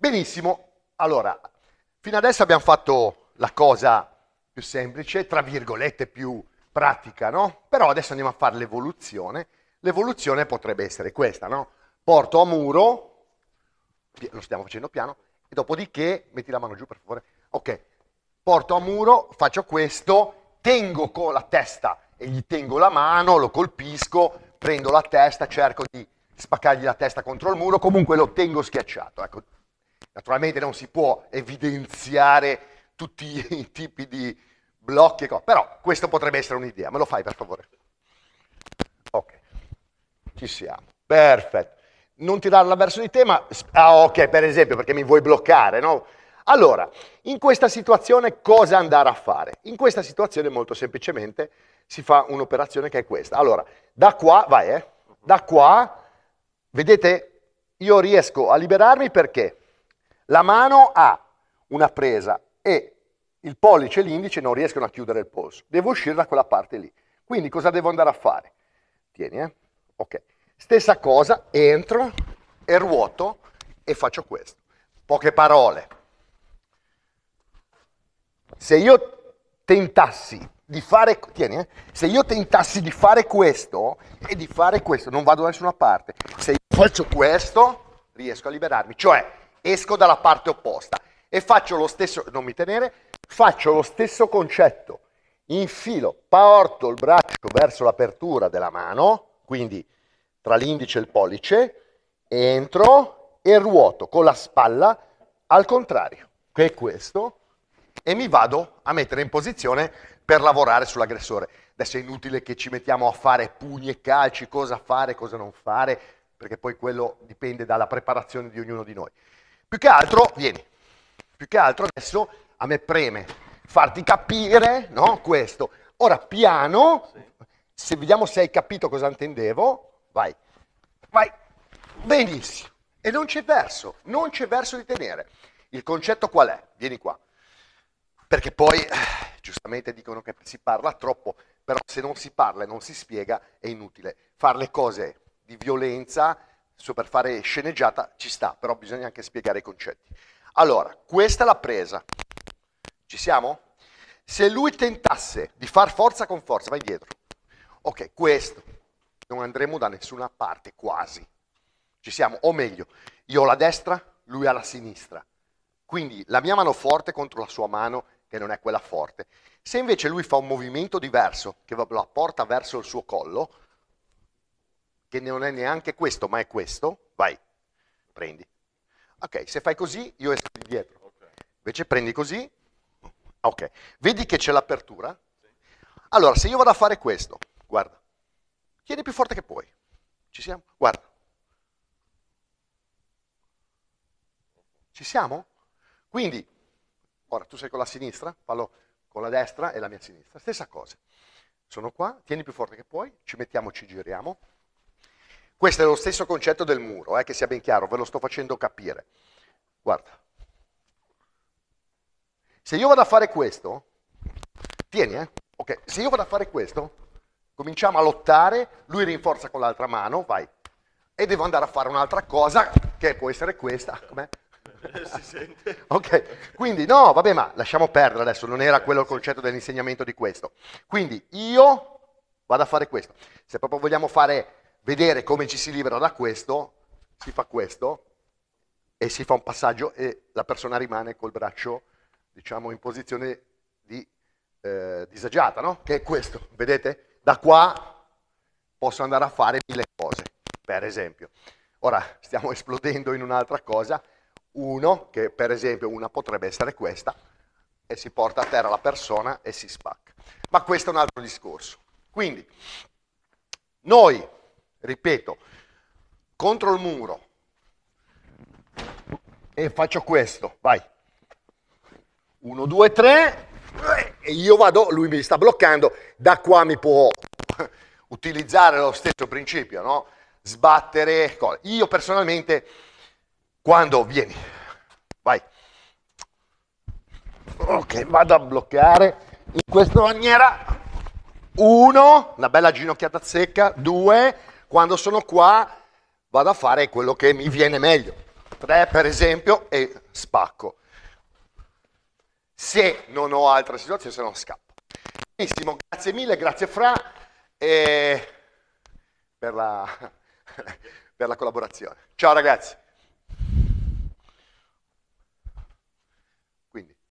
Benissimo, allora, fino adesso abbiamo fatto la cosa più semplice, tra virgolette più pratica, no? Però adesso andiamo a fare l'evoluzione. L'evoluzione potrebbe essere questa, no? Porto a muro, lo stiamo facendo piano, e dopodiché, metti la mano giù per favore, ok, porto a muro, faccio questo, tengo con la testa e gli tengo la mano, lo colpisco, prendo la testa, cerco di spaccargli la testa contro il muro, comunque lo tengo schiacciato. Ecco, Naturalmente non si può evidenziare tutti i tipi di blocchi, però questo potrebbe essere un'idea. Me lo fai per favore? Ok, ci siamo. Perfetto. Non tirarla verso di te, ma... Ah, ok, per esempio, perché mi vuoi bloccare, no? Allora, in questa situazione cosa andare a fare? In questa situazione molto semplicemente si fa un'operazione che è questa. Allora, da qua, vai eh, da qua, vedete, io riesco a liberarmi perché? La mano ha una presa e il pollice e l'indice non riescono a chiudere il polso. Devo uscire da quella parte lì. Quindi cosa devo andare a fare? Tieni, eh? Ok. Stessa cosa, entro e ruoto e faccio questo. Poche parole. Se io tentassi di fare, tieni, eh? se io tentassi di fare questo e di fare questo, non vado da nessuna parte. Se io faccio questo, riesco a liberarmi. Cioè, esco dalla parte opposta e faccio lo stesso, non mi tenere, faccio lo stesso concetto. Infilo, porto il braccio verso l'apertura della mano, quindi tra l'indice e il pollice, entro e ruoto con la spalla al contrario, che è questo, e mi vado a mettere in posizione per lavorare sull'aggressore. Adesso è inutile che ci mettiamo a fare pugni e calci, cosa fare, cosa non fare, perché poi quello dipende dalla preparazione di ognuno di noi. Più che altro, vieni, più che altro adesso a me preme farti capire no, questo. Ora, piano, sì. se vediamo se hai capito cosa intendevo, vai, vai, benissimo. E non c'è verso, non c'è verso di tenere. Il concetto qual è? Vieni qua. Perché poi, eh, giustamente dicono che si parla troppo, però se non si parla e non si spiega è inutile. Fare le cose di violenza So, per fare sceneggiata ci sta, però bisogna anche spiegare i concetti. Allora, questa è la presa. Ci siamo? Se lui tentasse di far forza con forza, vai dietro. Ok, questo. Non andremo da nessuna parte, quasi. Ci siamo? O meglio, io ho la destra, lui ha la sinistra. Quindi la mia mano forte contro la sua mano, che non è quella forte. Se invece lui fa un movimento diverso, che la porta verso il suo collo, che non è neanche questo, ma è questo, vai, prendi. Ok, se fai così, io esco di dietro. Okay. Invece prendi così, ok. Vedi che c'è l'apertura? Sì. Allora, se io vado a fare questo, guarda, tieni più forte che puoi. Ci siamo? Guarda. Ci siamo? Quindi, ora tu sei con la sinistra, fallo con la destra e la mia sinistra, stessa cosa. Sono qua, tieni più forte che puoi, ci mettiamo, ci giriamo, questo è lo stesso concetto del muro, eh, che sia ben chiaro, ve lo sto facendo capire. Guarda. Se io vado a fare questo, tieni, eh? Ok, se io vado a fare questo, cominciamo a lottare, lui rinforza con l'altra mano, vai. E devo andare a fare un'altra cosa, che può essere questa, com'è? si sente. ok, quindi no, vabbè, ma lasciamo perdere adesso, non era quello il concetto dell'insegnamento di questo. Quindi io vado a fare questo. Se proprio vogliamo fare vedere come ci si libera da questo, si fa questo e si fa un passaggio e la persona rimane col braccio, diciamo, in posizione di, eh, disagiata, no? Che è questo, vedete? Da qua posso andare a fare mille cose, per esempio. Ora stiamo esplodendo in un'altra cosa, uno, che per esempio una potrebbe essere questa, e si porta a terra la persona e si spacca. Ma questo è un altro discorso. Quindi, noi ripeto, contro il muro e faccio questo, vai. 1, 2, 3, e io vado, lui mi sta bloccando, da qua mi può utilizzare lo stesso principio, no? Sbattere, io personalmente, quando vieni, vai, ok, vado a bloccare in questa maniera, 1, una bella ginocchiata secca, 2, quando sono qua vado a fare quello che mi viene meglio. 3 per esempio e spacco. Se non ho altre situazioni, se no scappo. Benissimo, grazie mille, grazie Fra eh, per, la, per la collaborazione. Ciao ragazzi.